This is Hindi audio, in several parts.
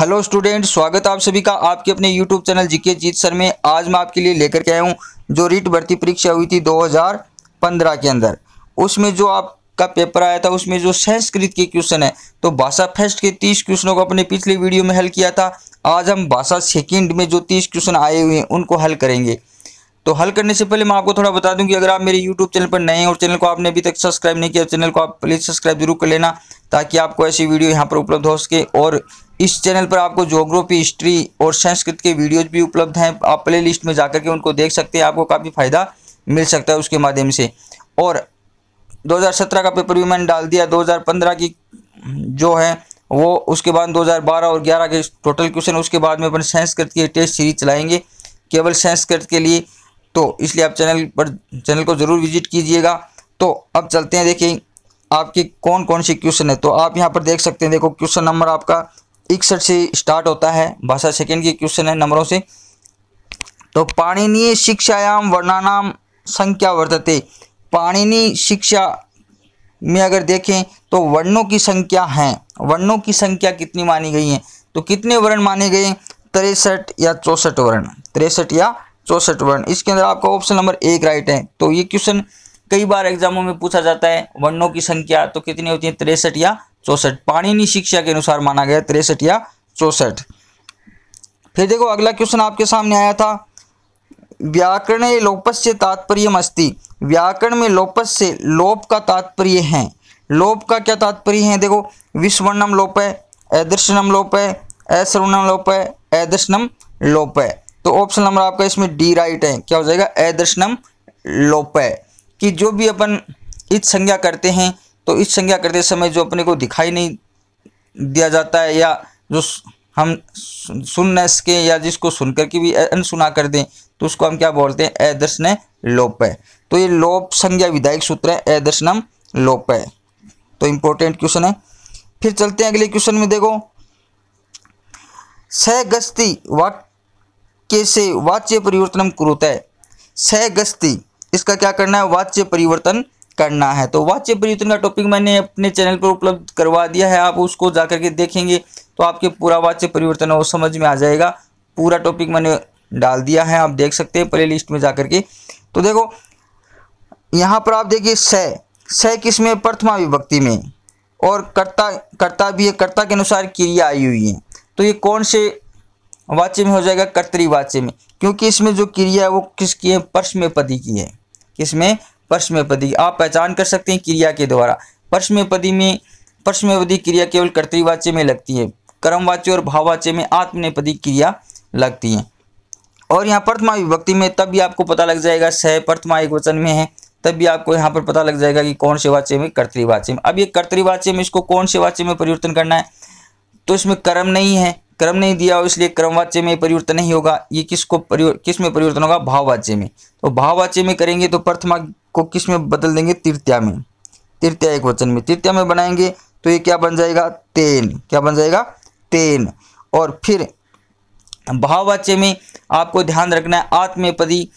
हेलो स्टूडेंट स्वागत आप सभी का आपके अपने YouTube channel GK Jeet sir में आज मैं आपके लिए लेकर के आया हूँ जो रीट भर्ती परीक्षा हुई थी 2015 के अंदर उसमें जो आपका पेपर आया था उसमें जो संस्कृत के क्वेश्चन है तो भाषा फर्स्ट के 30 क्वेश्चनों को अपने पिछले वीडियो में हल किया था आज हम भाषा सेकेंड में जो तीस क्वेश्चन आए हुए हैं उनको हल करेंगे तो हल करने से पहले मैं आपको थोड़ा बता दूं कि अगर आप मेरे YouTube चैनल पर नए हैं और चैनल को आपने अभी तक सब्सक्राइब नहीं किया चैनल को आप प्लीज़ सब्सक्राइब जरूर कर लेना ताकि आपको ऐसी वीडियो यहाँ पर उपलब्ध हो सके और इस चैनल पर आपको जोग्राफी हिस्ट्री और संस्कृत के वीडियोज भी उपलब्ध हैं आप प्ले लिस्ट में जाकर के उनको देख सकते हैं आपको काफ़ी फ़ायदा मिल सकता है उसके माध्यम से और 2017 का पेपर भी मैंने डाल दिया 2015 की जो है वो उसके बाद 2012 और 11 के टोटल क्वेश्चन उसके बाद में अपन संस्कृत की टेस्ट सीरीज चलाएंगे केवल संस्कृत के लिए तो इसलिए आप चैनल पर चैनल को ज़रूर विजिट कीजिएगा तो अब चलते हैं देखें आपके कौन कौन से क्वेश्चन है तो आप यहाँ पर देख सकते हैं देखो क्वेश्चन नंबर आपका इकसठ से स्टार्ट होता है भाषा सेकंड के क्वेश्चन है नंबरों से तो पाणिनीय शिक्षायाम वर्णानाम संख्या वर्तते पाणिनी शिक्षा में अगर देखें तो वर्णों की संख्या है वर्णों की संख्या कितनी मानी गई है तो कितने वर्ण माने गए तिरसठ या चौसठ वर्ण तिरसठ या चौसठ वर्ण इसके अंदर आपका ऑप्शन नंबर एक राइट है तो ये क्वेश्चन कई बार एग्जामों में पूछा जाता है वर्णों की संख्या तो कितनी होती है तिरसठ या चौसठ પાણીની शिक्षा के अनुसार माना गया तिरसठ या चौसठ फिर देखो अगला क्वेश्चन आपके सामने आया था व्याकरण लोपस से तात्पर्य मस्ती व्याकरण में लोपस से लोप का तात्पर्य है लोप का क्या तात्पर्य है देखो विस्वर्णम लोप है अदृश्यनम लोप है असवर्णम लोप है अदर्शनम लोप है तो ऑप्शन नंबर आपका इसमें डी राइट है क्या हो जाएगा अदृश्यनम लोप है कि जो भी अपन इत संज्ञा करते हैं तो इस संज्ञा करते समय जो अपने को दिखाई नहीं दिया जाता है या जो हम सुन न सकें या जिसको सुनकर के भी अनसुना कर दें तो उसको हम क्या बोलते हैं अदर्शन लोप है तो ये लोप संज्ञा विधायक सूत्र है अदर्शनम लोप है तो इंपॉर्टेंट क्वेश्चन है फिर चलते हैं अगले क्वेश्चन में देखो सहगस्ती वाक्य से वाच्य परिवर्तन कुरुत है सहगस्ती इसका क्या करना है वाच्य परिवर्तन करना है तो वाच्य परिवर्तन का टॉपिक मैंने अपने चैनल पर उपलब्ध करवा दिया है आप उसको जा करके देखेंगे तो आपके पूरा वाच्य परिवर्तन वो समझ में आ जाएगा पूरा टॉपिक मैंने डाल दिया है आप देख सकते हैं प्ले लिस्ट में जा करके तो देखो यहाँ पर आप देखिए स स किस में प्रथमा विभक्ति में और कर्ता कर्ता भी है कर्ता के अनुसार क्रिया आई हुई है तो ये कौन से वाच्य में हो जाएगा कर्तरी वाच्य में क्योंकि इसमें जो क्रिया है वो किसकी है परस्मय पति की है किसमें परश्मेपदी आप पहचान कर सकते हैं क्रिया के द्वारा परश्मेपदी में परश्मेपदी क्रिया केवल कर्तृवाच्य में लगती है कर्मवाच्य और भाववाच्य में आत्मनेपदी क्रिया लगती है और यहाँ प्रथमा विभक्ति में तब भी आपको पता लग जाएगा सह प्रथमा एक वचन में है तब भी आपको यहाँ पर पता लग जाएगा कि कौन से वाच्य में कर्तृवाच्य में अब ये कर्तृवाच्य में इसको कौन से वाच्य में परिवर्तन करना है तो इसमें कर्म नहीं है क्रम नहीं दिया हो इसलिए क्रमवाच्य में परिवर्तन नहीं होगा ये किसको परिवर किस में परिवर्तन होगा भाववाच्य में तो भाववाच्य में करेंगे तो प्रथमा को किस में बदल देंगे तृतीया में तृतीया एक वचन में तृतीया में बनाएंगे तो ये क्या बन जाएगा तेन क्या बन जाएगा तेन और फिर भाववाच्य में आपको ध्यान रखना है आत्मपदी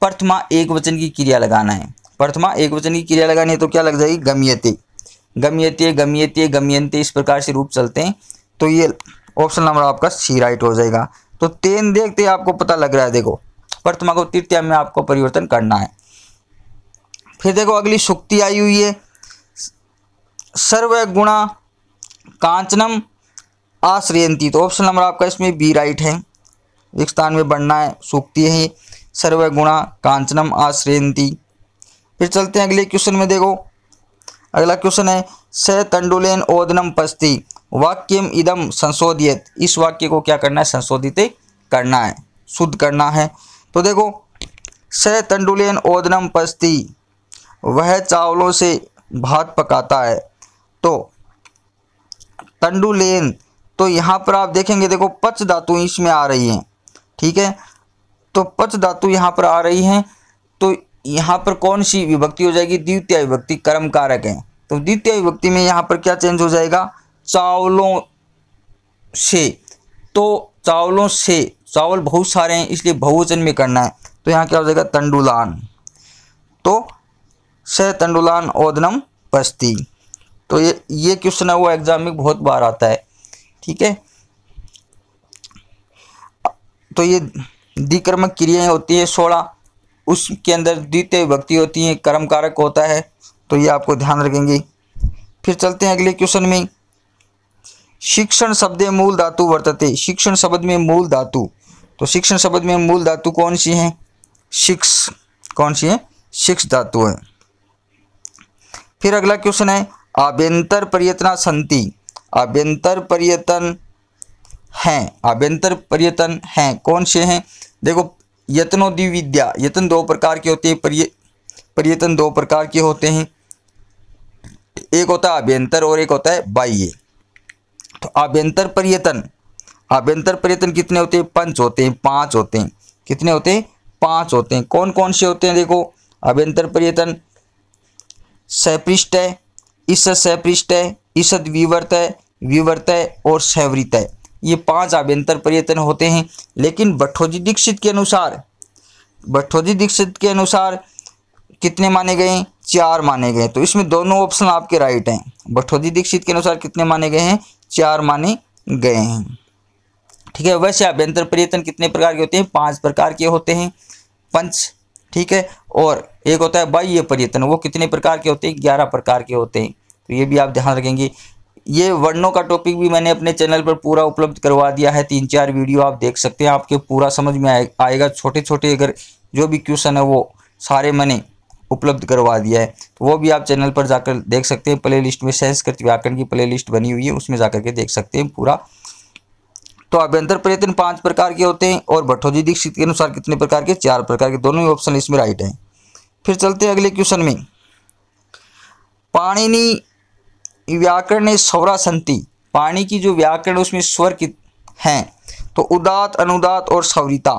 प्रथमा एक वचन की क्रिया लगाना है प्रथमा एक वचन की क्रिया लगानी है तो क्या लग जाएगी गम्यते गम्यते गम्यते गम्यंते इस प्रकार से रूप चलते हैं तो ये ऑप्शन नंबर आपका सी राइट हो जाएगा तो तेन देखते आपको पता लग रहा है देखो प्रथमा को तृतीया में आपको परिवर्तन करना है फिर देखो अगली सुक्ति आई हुई है सर्व गुणा कांचनम आश्रयंती तो ऑप्शन नंबर आपका इसमें बी राइट है एक स्थान में बढ़ना है सूक्ति है गुणा कांचनम आश्रयंती फिर चलते हैं अगले क्वेश्चन में देखो अगला क्वेश्चन है स तंडुलेन ओदनम पस्ती वाक्यम इदम संशोधित इस वाक्य को क्या करना है संशोधित करना है शुद्ध करना है तो देखो स तंडुलेन ओदनम पस्ती वह चावलों से भात पकाता है तो तंडुलेन तो यहाँ पर आप देखेंगे देखो पच धातु इसमें आ रही हैं ठीक है तो पच धातु यहाँ पर आ रही हैं तो यहाँ पर कौन सी विभक्ति हो जाएगी द्वितीय विभक्ति कर्म कारक है तो द्वितीय विभक्ति में यहाँ पर क्या चेंज हो जाएगा चावलों से तो चावलों से चावल बहुत सारे हैं इसलिए बहुवचन में करना है तो यहाँ क्या हो जाएगा तंडुलान तो सह तंडुलान ओदनम बस्ती तो ये ये क्वेश्चन है वो एग्जाम में बहुत बार आता है ठीक है तो ये द्विकर्मक क्रियाएं होती है सोलह उसके अंदर द्वितीय व्यक्ति होती है कर्म कारक होता है तो ये आपको ध्यान रखेंगे फिर चलते हैं अगले क्वेश्चन में शिक्षण शब्द मूल धातु वर्तते शिक्षण शब्द में मूल धातु तो शिक्षण शब्द में मूल धातु कौन सी है शिक्ष कौन सी है शिक्ष धातु है फिर अगला क्वेश्चन है आभ्यंतर पर्यटना संति आभ्यंतर पर्यटन हैं आभ्यंतर पर्यटन हैं कौन से हैं देखो द्विविद्या यत्न दो प्रकार के होते हैं पर्य पर्यटन दो प्रकार के होते हैं एक होता है अभ्यंतर और एक होता है बाह्य तो अभ्यंतर पर्यटन अभ्यंतर पर्यटन कितने होते हैं पंच होते हैं पांच होते हैं कितने होते हैं पांच होते हैं कौन कौन से होते हैं देखो अभ्यंतर पर्यटन सैपृष्ट है इस सैपृष्ट है ईसत विवर्त है विवर्त है और सैवृत है ये पांच आभ्यंतर प्रयत्न होते हैं लेकिन भट्ठोजी दीक्षित के अनुसार भट्ठोजी दीक्षित के अनुसार कितने माने गए चार माने गए तो इसमें दोनों ऑप्शन आपके राइट हैं भट्ठोजी दीक्षित के अनुसार कितने माने गए हैं चार माने गए हैं ठीक है वैसे अभ्यंतर प्रयत्न कितने प्रकार के होते हैं पांच प्रकार के होते हैं पंच ठीक है और एक होता है बाह्य परियतन वो कितने प्रकार के होते हैं ग्यारह प्रकार के होते हैं तो ये भी आप ध्यान रखेंगे ये वर्णों का टॉपिक भी मैंने अपने चैनल पर पूरा उपलब्ध करवा दिया है तीन चार वीडियो आप देख सकते हैं आपके पूरा समझ में आए, आएगा छोटे छोटे अगर जो भी क्वेश्चन है वो सारे मैंने उपलब्ध करवा दिया है तो वो भी आप चैनल पर जाकर देख सकते हैं प्ले लिस्ट में सहस्कृत व्याकरण की प्ले लिस्ट बनी हुई है उसमें जाकर के देख सकते हैं पूरा तो अभ्यंतर प्रयत्न पांच प्रकार के होते हैं और भट्टोजी दीक्षित के अनुसार कितने प्रकार के चार प्रकार के दोनों ही ऑप्शन इसमें राइट हैं फिर चलते हैं अगले क्वेश्चन में पाणिनी व्याकरण स्वरा सौरा संति पाणी की जो व्याकरण उसमें स्वर कित हैं तो उदात अनुदात और सवरिता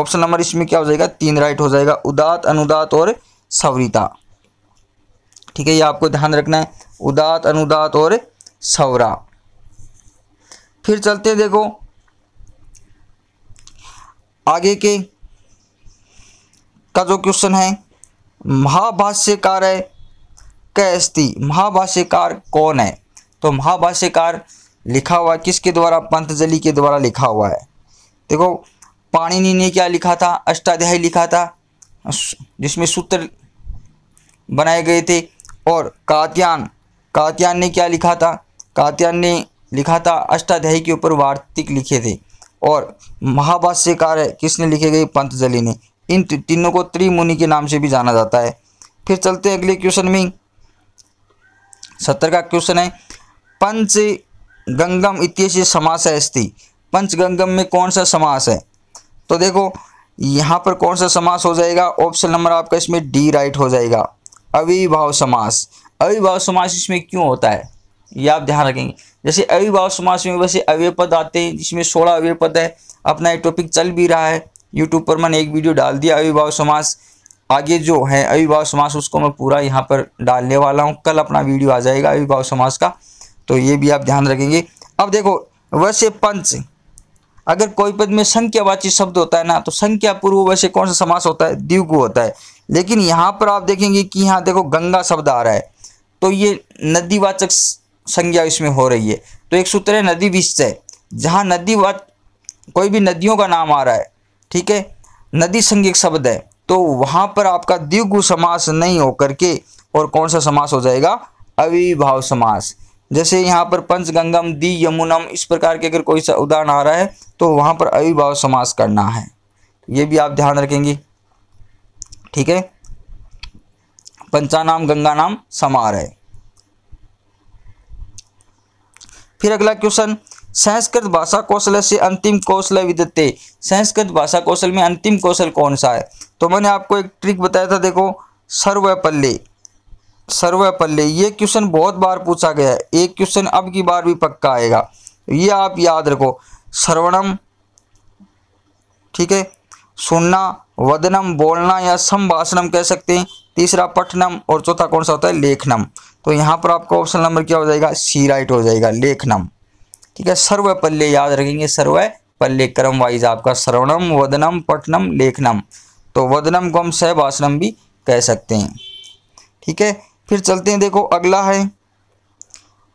ऑप्शन नंबर इसमें क्या हो जाएगा तीन राइट हो जाएगा उदात अनुदात और सवरिता ठीक है ये आपको ध्यान रखना है उदात अनुदात और सौरा फिर चलते देखो आगे के का जो क्वेश्चन है महाभाष्यकार है कैस्ती महाभाष्यकार कौन है तो महाभाष्यकार लिखा हुआ किसके द्वारा पंतजलि के द्वारा लिखा हुआ है देखो पाणिनि ने क्या लिखा था अष्टाध्यायी लिखा था जिसमें सूत्र बनाए गए थे और कात्यान कात्यान ने क्या लिखा था कात्यान ने लिखा था अष्टाध्यायी के ऊपर वार्तिक लिखे थे और महाभाष्यकार किसने लिखे गए पंतजलि ने इन तीनों को त्रिमुनि के नाम से भी जाना जाता है फिर चलते अगले क्वेश्चन में सत्तर का क्वेश्चन है पंच गंगम इत्यस्य समास है अस्थि पंचगंगम में कौन सा समास है तो देखो यहाँ पर कौन सा समास हो जाएगा ऑप्शन नंबर आपका इसमें डी राइट हो जाएगा अविभाव समास अविभाव समास इसमें क्यों होता है ये आप ध्यान रखेंगे जैसे अविभाव समास में वैसे अव्यय पद आते हैं जिसमें सोलह अव्यय पद है अपना ये टॉपिक चल भी रहा है यूट्यूब पर मैंने एक वीडियो डाल दिया अविभाव समास आगे जो है अविभाव समास उसको मैं पूरा यहाँ पर डालने वाला हूँ कल अपना वीडियो आ जाएगा अविभाव समास का तो ये भी आप ध्यान रखेंगे अब देखो वैसे पंच अगर कोई पद में संख्यावाची शब्द होता है ना तो संख्या पूर्व वैसे कौन सा समास होता है द्विगु होता है लेकिन यहाँ पर आप देखेंगे कि यहाँ देखो गंगा शब्द आ रहा है तो ये नदीवाचक संज्ञा इसमें हो रही है तो एक सूत्र है नदी विषय जहाँ नदी व कोई भी नदियों का नाम आ रहा है ठीक है नदी संज्ञक शब्द है तो वहाँ पर आपका द्विगु समास नहीं हो करके और कौन सा समास हो जाएगा अविभाव समास जैसे यहाँ पर पंचगंगम दी यमुनम इस प्रकार के अगर कोई उदाहरण आ रहा है तो वहाँ पर अविभाव समास करना है ये भी आप ध्यान रखेंगे ठीक है पंचानाम गंगा नाम समार है फिर अगला क्वेश्चन संस्कृत भाषा कौशल से अंतिम कौशल विद्यते संस्कृत भाषा कौशल में अंतिम कौशल कौन सा है तो मैंने आपको एक ट्रिक बताया था देखो सर्वपल्ले सर्वपल्ले ये क्वेश्चन बहुत बार पूछा गया है एक क्वेश्चन अब की बार भी पक्का आएगा ये आप याद रखो श्रवणम ठीक है सुनना वदनम बोलना या संभाषणम कह सकते हैं तीसरा पठनम और चौथा कौन सा होता है लेखनम तो यहाँ पर आपका ऑप्शन नंबर क्या हो जाएगा सी राइट हो जाएगा लेखनम ठीक है सर्व पल्ले याद रखेंगे सर्व पल्ले क्रम वाइज आपका श्रवणम वदनम पठनम लेखनम तो वदनम को हम सहभाषणम भी कह सकते हैं ठीक है फिर चलते हैं देखो अगला है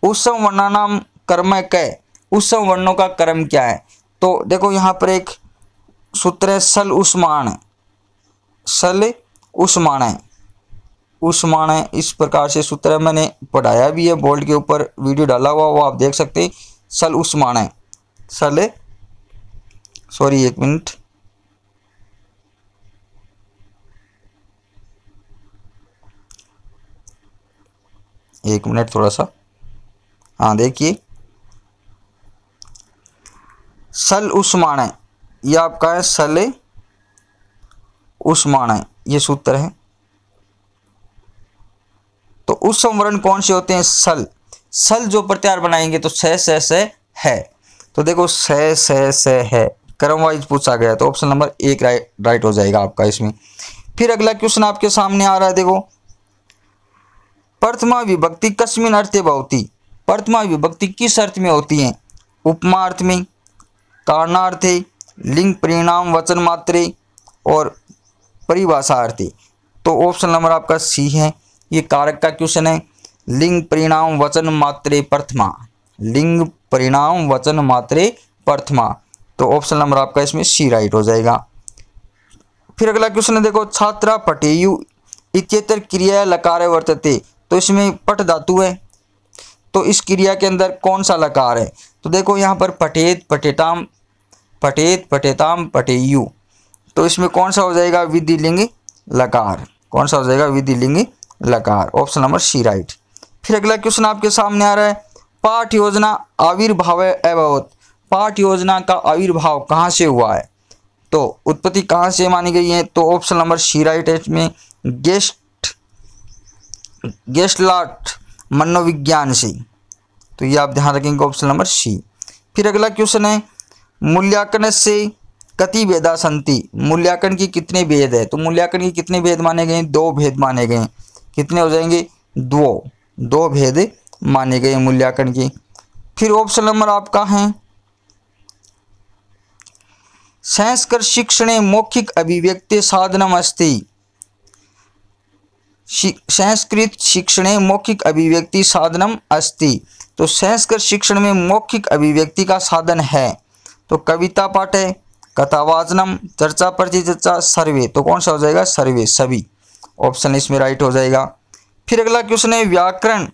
उत्सव वर्णानाम कर्म कह उत्सव वर्णों का कर्म क्या है तो देखो यहाँ पर एक सूत्र है सल उस्मान सल उस्मान है समान है इस प्रकार से सूत्र है मैंने पढ़ाया भी है बोल्ड के ऊपर वीडियो डाला हुआ वो आप देख सकते सल सल समान है सल सॉरी एक मिनट एक मिनट थोड़ा सा हाँ देखिए सल उस्मान है यह आपका है सल उस्मान है ये सूत्र है उस संवरण कौन से होते हैं सल सल जो प्रत्यार बनाएंगे तो स स स है तो देखो सह सह स है क्रम वाइज पूछा गया तो ऑप्शन नंबर एक राइट राइट हो जाएगा आपका इसमें फिर अगला क्वेश्चन आपके सामने आ रहा है देखो प्रथमा विभक्ति कस्मिन अर्थ भवती प्रथमा विभक्ति किस अर्थ में होती है उपमा अर्थ में कारणार्थे लिंग परिणाम वचन मात्रे और परिभाषा अर्थे तो ऑप्शन नंबर आपका सी है ये कारक का क्वेश्चन है लिंग परिणाम वचन मात्रे प्रथमा लिंग परिणाम वचन मात्रे प्रथमा तो ऑप्शन नंबर आपका इसमें सी राइट हो जाएगा फिर अगला क्वेश्चन है देखो छात्रा पटेयु इतर क्रिया लकार वर्तते तो इसमें पट धातु है तो इस क्रिया के अंदर कौन सा लकार है तो देखो यहाँ पर पटेत पटेताम पटेत पटेताम पटेयु तो इसमें कौन सा हो जाएगा विधि लिंग लकार कौन सा हो जाएगा विधि लिंग लकार ऑप्शन नंबर सी राइट फिर अगला क्वेश्चन आपके सामने आ रहा है पाठ योजना आविर्भाव अवत पाठ योजना का आविर्भाव कहाँ से हुआ है तो उत्पत्ति कहाँ से मानी गई है तो ऑप्शन नंबर सी राइट है इसमें गेस्ट गेस्टलाट मनोविज्ञान से तो ये आप ध्यान रखेंगे ऑप्शन नंबर सी फिर अगला क्वेश्चन है मूल्यांकन से कति वेदा संति मूल्यांकन की कितने भेद है तो मूल्यांकन के कितने भेद माने गए दो भेद माने गए हैं कितने हो जाएंगे दो दो भेद माने गए मूल्यांकन के फिर ऑप्शन नंबर आपका है संस्कृत शिक्षण मौखिक अभिव्यक्ति साधनम अस्थि संस्कृत शिक्षण मौखिक अभिव्यक्ति साधनम अस्ति तो संस्कृत शिक्षण में मौखिक अभिव्यक्ति का साधन है तो कविता पाठ है कथावाचनम चर्चा चर्चा सर्वे तो कौन सा हो जाएगा सर्वे सभी ऑप्शन इसमें राइट हो जाएगा फिर अगला क्वेश्चन है व्याकरण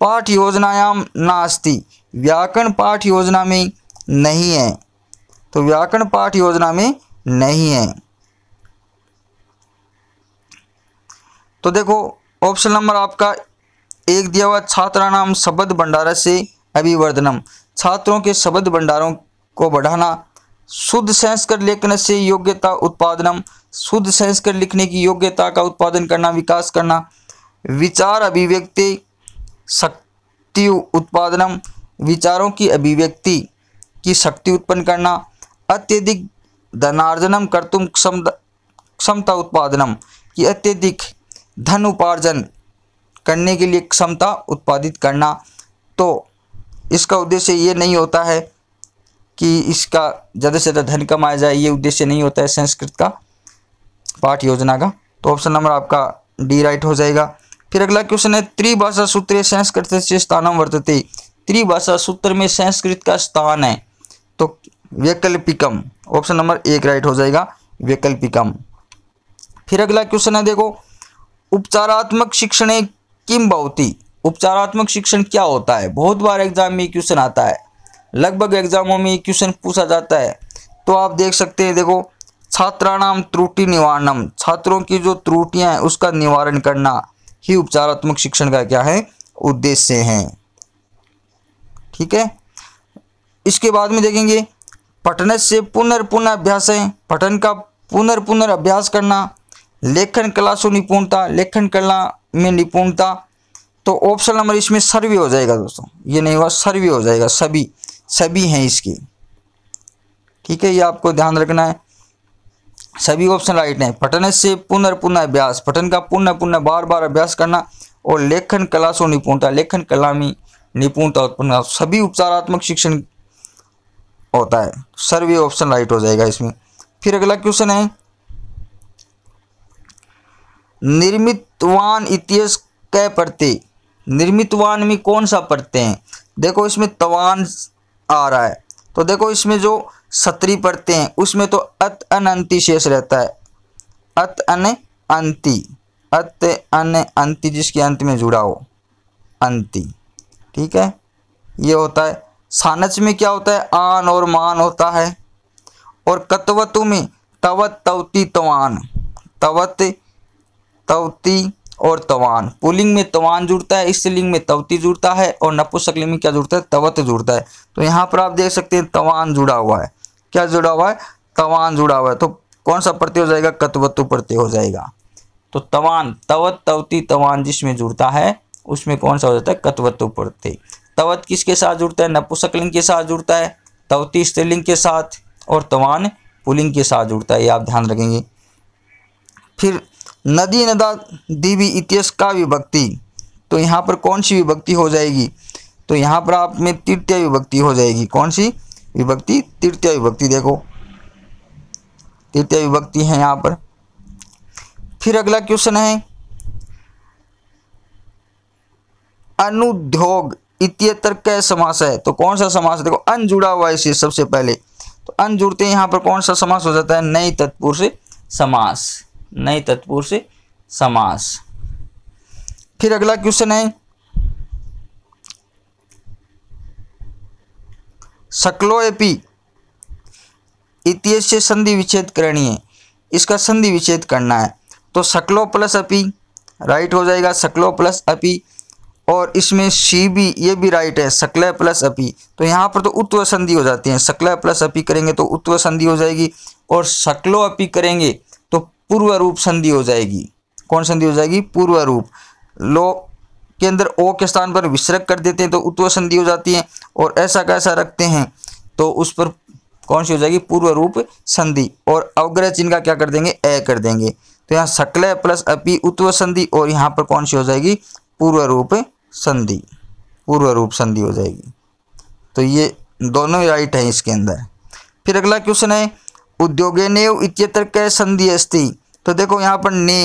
पाठ योजनायाम नास्ती व्याकरण पाठ योजना में नहीं है तो व्याकरण पाठ योजना में नहीं है तो देखो ऑप्शन नंबर आपका एक दिया हुआ छात्रा नाम शब्द भंडारा से अभिवर्धनम छात्रों के शब्द भंडारों को बढ़ाना शुद्ध संस्कृत लेखन से योग्यता उत्पादनम शुद्ध संस्कृत लिखने की योग्यता का उत्पादन करना विकास करना विचार अभिव्यक्ति शक्ति उत्पादनम विचारों की अभिव्यक्ति की शक्ति उत्पन्न करना अत्यधिक धनार्जनम कर्तुम क्षमता उत्पादनम की अत्यधिक धन उपार्जन करने के लिए क्षमता उत्पादित करना तो इसका उद्देश्य ये नहीं होता है कि इसका ज़्यादा से ज़्यादा धन कमाया जाए ये उद्देश्य नहीं होता है संस्कृत का पाठ योजना का तो ऑप्शन नंबर आपका डी राइट हो जाएगा फिर अगला क्वेश्चन है त्रिभाषा सूत्र संस्कृत से स्थानम वर्तते त्रिभाषा सूत्र में संस्कृत का स्थान है तो वैकल्पिकम ऑप्शन नंबर एक राइट हो जाएगा वैकल्पिकम फिर अगला क्वेश्चन है देखो उपचारात्मक शिक्षण किम बहुती उपचारात्मक शिक्षण क्या होता है बहुत बार एग्जाम में क्वेश्चन आता है लगभग एग्जामों में क्वेश्चन पूछा जाता है तो आप देख सकते हैं देखो छात्राणाम त्रुटि निवारणम छात्रों की जो त्रुटियां हैं उसका निवारण करना ही उपचारात्मक शिक्षण का क्या है उद्देश्य है ठीक है इसके बाद में देखेंगे पठन से पुनर्पुन अभ्यास है पठन का पुनर्पुनः अभ्यास करना लेखन कला से निपुणता लेखन कला में निपुणता तो ऑप्शन नंबर इसमें सर्वे हो जाएगा दोस्तों ये नहीं हुआ सर्वे हो जाएगा सभी सभी हैं इसकी ठीक है ये आपको ध्यान रखना है सभी ऑप्शन राइट हैं पठन से पुनः पुनः अभ्यास पठन का पुनः पुनः बार बार अभ्यास करना और लेखन कला सो निपुणता लेखन कला में निपुणता उत्पन्न सभी उपचारात्मक शिक्षण होता है सर्वे ऑप्शन राइट हो जाएगा इसमें फिर अगला क्वेश्चन है निर्मितवान इतिहास कै प्रत्यय निर्मितवान में कौन सा प्रत्यय है देखो इसमें तवान आ रहा है तो देखो इसमें जो सत्री पढ़ते हैं उसमें तो अत अनंति शेष रहता है अत अन अंति अत अन अंति जिसके अंत में जुड़ा हो अंति ठीक है ये होता है सानच में क्या होता है आन और मान होता है और कतवतु में तवत तवती तवान तवत तवती और तवान पुलिंग में तवान जुड़ता है स्त्रीलिंग में तवती जुड़ता है और नपुसकलिंग में क्या जुड़ता है तवत जुड़ता है तो यहाँ पर आप देख सकते हैं तवान जुड़ा हुआ है क्या जुड़ा हुआ है तवान जुड़ा हुआ है तो कौन सा प्रत्यय हो जाएगा कतवत्व प्रत्यय हो जाएगा तो तवान तवत तवती तवान जिसमें जुड़ता है उसमें कौन सा हो जाता है कतवत्व प्रत्यय तवत किसके साथ जुड़ता है नपुसकलिंग के साथ जुड़ता है तवती स्त्रीलिंग के साथ और तवान पुलिंग के साथ जुड़ता है ये आप ध्यान रखेंगे फिर नदी नदा दीवी इतिहास का विभक्ति तो यहाँ पर कौन सी विभक्ति हो जाएगी तो यहाँ पर आप में तृतीय विभक्ति हो जाएगी कौन सी विभक्ति तृतीय विभक्ति देखो तृतीय विभक्ति है यहाँ पर फिर अगला क्वेश्चन है अनुद्योग इतर कै समास है तो कौन सा समास देखो अन जुड़ा हुआ इसे सबसे पहले तो अन जुड़ते यहां पर कौन सा समास हो जाता है नई तत्पुर से समास नई तत्पुर से समास फिर अगला क्वेश्चन है सकलोएपी से संधि विच्छेद करनी है इसका संधि विच्छेद करना है तो सकलो प्लस अपी राइट हो जाएगा सकलो प्लस अपी और इसमें सी भी ये भी राइट है सकल प्लस अपी तो यहाँ पर तो उत्व संधि हो जाती है सकल प्लस अपी करेंगे तो उत्व संधि हो जाएगी और सकलो अपी करेंगे तो पूर्व रूप संधि हो जाएगी कौन संधि हो जाएगी पूर्व रूप लो के अंदर ओ के स्थान पर विसरक कर देते हैं तो उत्व संधि हो जाती है और ऐसा कैसा रखते हैं तो उस पर कौन सी हो जाएगी पूर्व रूप संधि और अवग्रह चिन्ह का क्या कर देंगे ए कर देंगे तो यहाँ सकल प्लस अपी उत्व संधि और यहाँ पर कौन सी हो जाएगी पूर्व रूप संधि पूर्व रूप संधि हो जाएगी तो ये दोनों राइट है इसके अंदर फिर अगला क्वेश्चन है उद्योगे ने इतर कै संधि अस्थि तो देखो यहाँ पर ने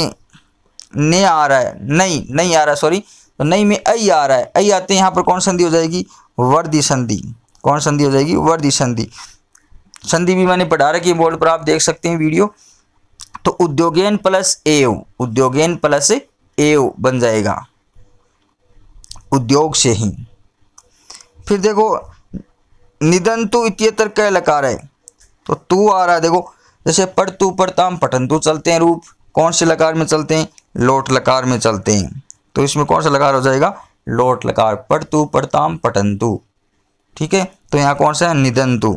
ने आ रहा है नहीं नहीं आ रहा सॉरी तो नहीं में अई आ रहा है अई आते हैं यहाँ पर कौन संधि हो जाएगी वर्दी संधि कौन संधि हो जाएगी वर्दी संधि संधि भी मैंने पढ़ा रखी है बोर्ड पर आप देख सकते हैं वीडियो तो उद्योगेन प्लस एव उद्योगेन प्लस एव बन जाएगा उद्योग से ही फिर देखो निदंतु इतर कह लकार है तो तू आ रहा है देखो जैसे पढ़तु पढ़ताम पठंतु चलते हैं रूप कौन से लकार में चलते हैं लोट लकार में चलते हैं तो इसमें कौन सा लकार हो जाएगा लोट लकार पटतु पड़ताम पटंतु ठीक है तो यहाँ कौन सा है निदंतु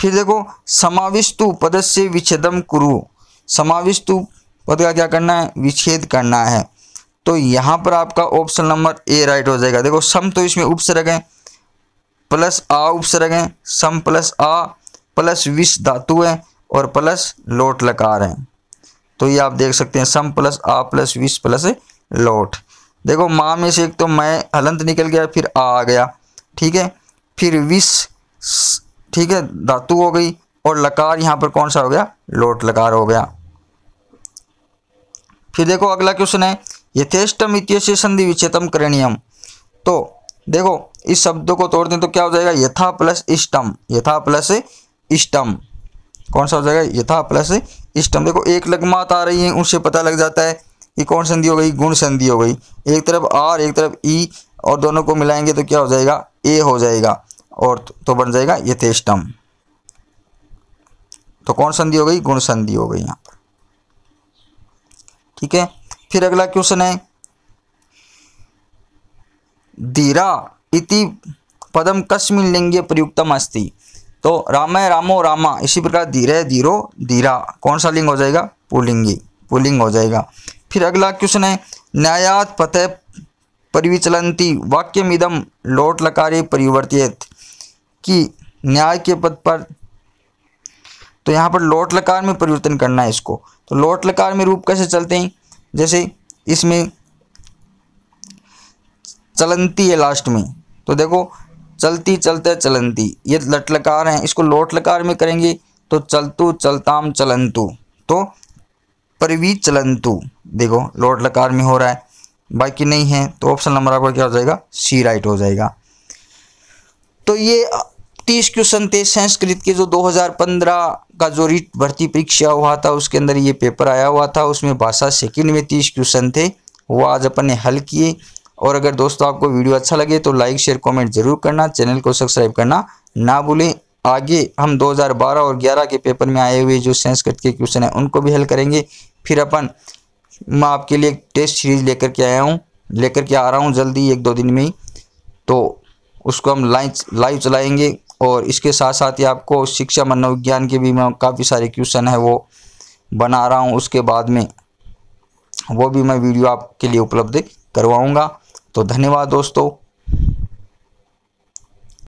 फिर देखो समाविष्टु पद से विच्छेदम कुरु समाविष्टु पद का क्या करना है विच्छेद करना है तो यहाँ पर आपका ऑप्शन नंबर ए राइट हो जाएगा देखो सम तो इसमें उपसर्ग है प्लस आ उपसर्ग है सम प्लस आ प्लस विष धातु है और प्लस लोट लकार है तो ये आप देख सकते हैं सम प्लस आ प्लस विष प्लस लौट देखो माँ में से एक तो मैं हलंत निकल गया फिर आ आ गया ठीक है फिर विष ठीक है धातु हो गई और लकार यहाँ पर कौन सा हो गया लोट लकार हो गया फिर देखो अगला क्वेश्चन है यथेष्टम इत्यस्य संधि विचेतम करणीयम तो देखो इस शब्द को तोड़ दें तो क्या हो जाएगा यथा प्लस इष्टम यथा प्लस इष्टम कौन सा हो जाएगा यथा प्लस इष्टम देखो एक लगमात आ रही है उनसे पता लग जाता है ये कौन संधि हो गई गुण संधि हो गई एक तरफ आर एक तरफ ई और दोनों को मिलाएंगे तो क्या हो जाएगा ए हो जाएगा और तो, तो बन जाएगा यथेष्टम तो कौन संधि हो गई गुण संधि हो गई यहाँ पर ठीक है फिर अगला क्वेश्चन है धीरा इति पदम कस्मिन लिंगे प्रयुक्तम अस्थि तो राम रामो रामा इसी प्रकार धीरे धीरो धीरा कौन सा लिंग हो जाएगा पुलिंगी पुलिंग हो जाएगा फिर अगला क्वेश्चन है न्यायात फतेह परिविचलंती वाक्यम इदम लोट लकारे परिवर्तित कि न्याय के पद पर तो यहाँ पर लोट लकार में परिवर्तन करना है इसको तो लोट लकार में रूप कैसे चलते हैं जैसे इसमें चलंती है लास्ट में तो देखो चलती चलते चलंती ये लट लकार हैं इसको लोट लकार में करेंगे तो चलतु चलताम चलंतु तो परिवी चलंतु देखो लोट लकार में हो रहा है बाकी नहीं है तो ऑप्शन नंबर आपका क्या हो जाएगा सी राइट हो जाएगा तो ये तीस क्वेश्चन थे संस्कृत के जो 2015 का जो रीट भर्ती परीक्षा हुआ था उसके अंदर ये पेपर आया हुआ था उसमें भाषा सेकंड में तीस क्वेश्चन थे वो आज अपन ने हल किए और अगर दोस्तों आपको वीडियो अच्छा लगे तो लाइक शेयर कमेंट जरूर करना चैनल को सब्सक्राइब करना ना भूलें आगे हम 2012 और 11 के पेपर में आए हुए जो संस्कृत के क्वेश्चन हैं उनको भी हल करेंगे फिर अपन मैं आपके लिए टेस्ट सीरीज़ लेकर के आया हूँ लेकर के आ रहा हूँ जल्दी एक दो दिन में ही तो उसको हम लाइव लाइव चलाएंगे और इसके साथ साथ ही आपको शिक्षा मनोविज्ञान के भी मैं काफ़ी सारे क्वेश्चन है वो बना रहा हूँ उसके बाद में वो भी मैं वीडियो आपके लिए उपलब्ध करवाऊँगा तो धन्यवाद दोस्तों